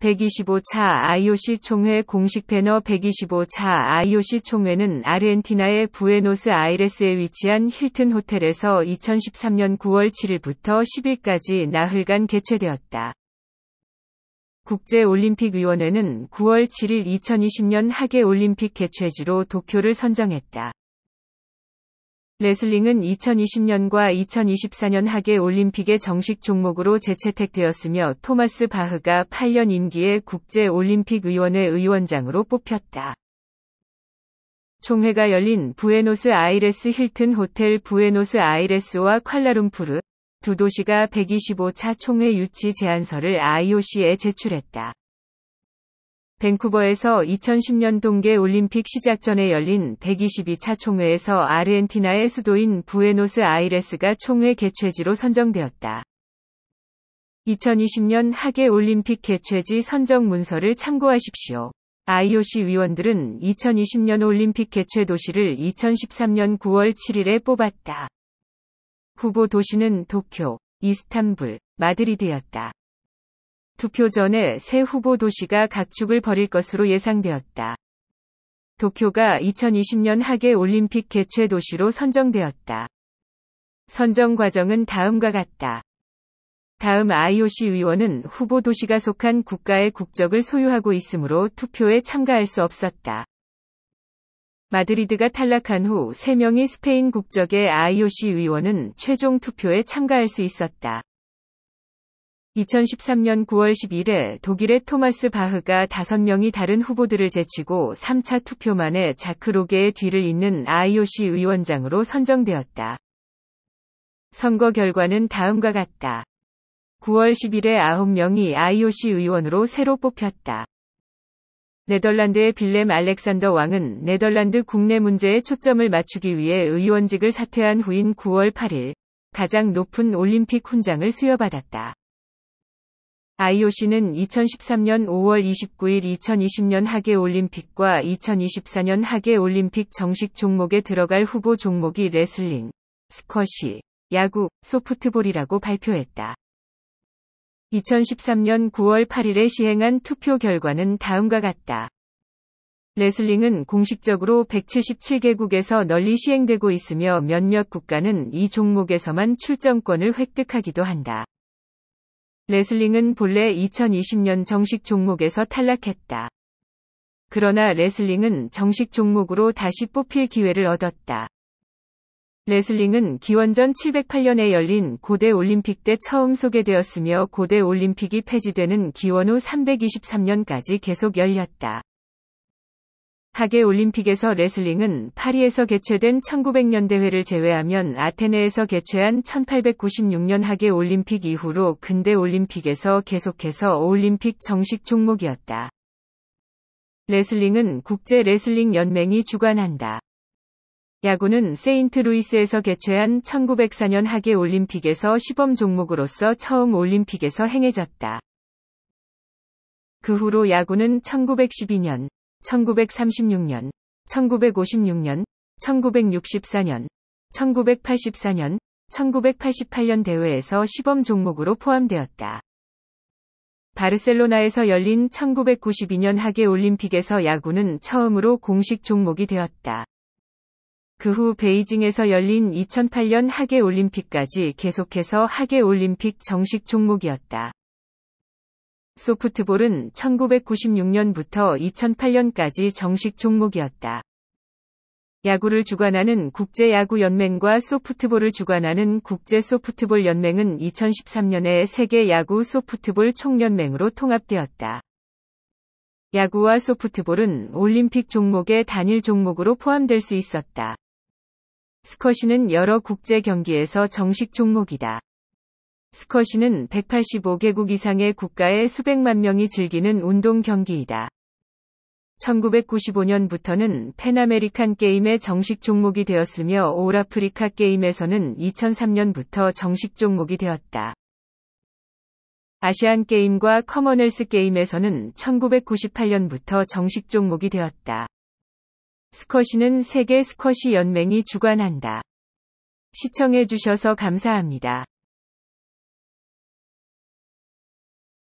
125차 IOC 총회 공식 패너 125차 IOC 총회는 아르헨티나의 부에노스 아이레스에 위치한 힐튼 호텔에서 2013년 9월 7일부터 10일까지 나흘간 개최되었다. 국제올림픽위원회는 9월 7일 2020년 하계올림픽 개최지로 도쿄를 선정했다. 레슬링은 2020년과 2024년 하계 올림픽의 정식 종목으로 재채택되었으며 토마스 바흐가 8년 임기의 국제올림픽위원회 의원장으로 뽑혔다. 총회가 열린 부에노스 아이레스 힐튼 호텔 부에노스 아이레스와 콸라룸푸르 두 도시가 125차 총회 유치 제안서를 IOC에 제출했다. 밴쿠버에서 2010년 동계 올림픽 시작 전에 열린 122차 총회에서 아르헨티나의 수도인 부에노스 아이레스가 총회 개최지로 선정되었다. 2020년 하계 올림픽 개최지 선정 문서를 참고하십시오. IOC 위원들은 2020년 올림픽 개최 도시를 2013년 9월 7일에 뽑았다. 후보 도시는 도쿄, 이스탄불, 마드리드였다. 투표 전에 새 후보 도시가 각축을 벌일 것으로 예상되었다. 도쿄가 2020년 하계 올림픽 개최 도시로 선정되었다. 선정 과정은 다음과 같다. 다음 IOC 의원은 후보 도시가 속한 국가의 국적을 소유하고 있으므로 투표에 참가할 수 없었다. 마드리드가 탈락한 후 3명이 스페인 국적의 IOC 의원은 최종 투표에 참가할 수 있었다. 2013년 9월 10일에 독일의 토마스 바흐가 5명이 다른 후보들을 제치고 3차 투표만에 자크 로게의 뒤를 잇는 IOC 의원장으로 선정되었다. 선거 결과는 다음과 같다. 9월 10일에 9명이 IOC 의원으로 새로 뽑혔다. 네덜란드의 빌렘 알렉산더 왕은 네덜란드 국내 문제에 초점을 맞추기 위해 의원직을 사퇴한 후인 9월 8일 가장 높은 올림픽 훈장을 수여받았다. IOC는 2013년 5월 29일 2020년 하계 올림픽과 2024년 하계 올림픽 정식 종목에 들어갈 후보 종목이 레슬링, 스쿼시, 야구, 소프트볼이라고 발표했다. 2013년 9월 8일에 시행한 투표 결과는 다음과 같다. 레슬링은 공식적으로 177개국에서 널리 시행되고 있으며 몇몇 국가는 이 종목에서만 출전권을 획득하기도 한다. 레슬링은 본래 2020년 정식 종목에서 탈락했다. 그러나 레슬링은 정식 종목으로 다시 뽑힐 기회를 얻었다. 레슬링은 기원전 708년에 열린 고대 올림픽 때 처음 소개되었으며 고대 올림픽이 폐지되는 기원 후 323년까지 계속 열렸다. 1계 올림픽에서 레슬링은 파리에서 개최된 1900년대회를 제외하면 아테네에서 개최한 1896년 하계 올림픽 이후로 근대 올림픽에서 계속해서 올림픽 정식 종목이었다. 레슬링은 국제 레슬링 연맹이 주관한다. 야구는 세인트루이스에서 개최한 1904년 하계 올림픽에서 시범 종목으로서 처음 올림픽에서 행해졌다. 그 후로 야구는 1912년 1936년, 1956년, 1964년, 1984년, 1988년 대회에서 시범 종목으로 포함되었다. 바르셀로나에서 열린 1992년 하계 올림픽에서 야구는 처음으로 공식 종목이 되었다. 그 후 베이징에서 열린 2008년 하계 올림픽까지 계속해서 하계 올림픽 정식 종목이었다. 소프트볼은 1996년부터 2008년까지 정식 종목이었다. 야구를 주관하는 국제야구연맹과 소프트볼을 주관하는 국제소프트볼연맹은 2013년에 세계야구 소프트볼 총연맹으로 통합되었다. 야구와 소프트볼은 올림픽 종목의 단일 종목으로 포함될 수 있었다. 스쿼시는 여러 국제 경기에서 정식 종목이다. 스쿼시는 185개국 이상의 국가의 수백만 명이 즐기는 운동 경기이다. 1995년부터는 팬아메리칸 게임의 정식 종목이 되었으며 오라프리카 게임에서는 2003년부터 정식 종목이 되었다. 아시안 게임과 커먼웰스 게임에서는 1998년부터 정식 종목이 되었다. 스쿼시는 세계 스쿼시 연맹이 주관한다. 시청해주셔서 감사합니다.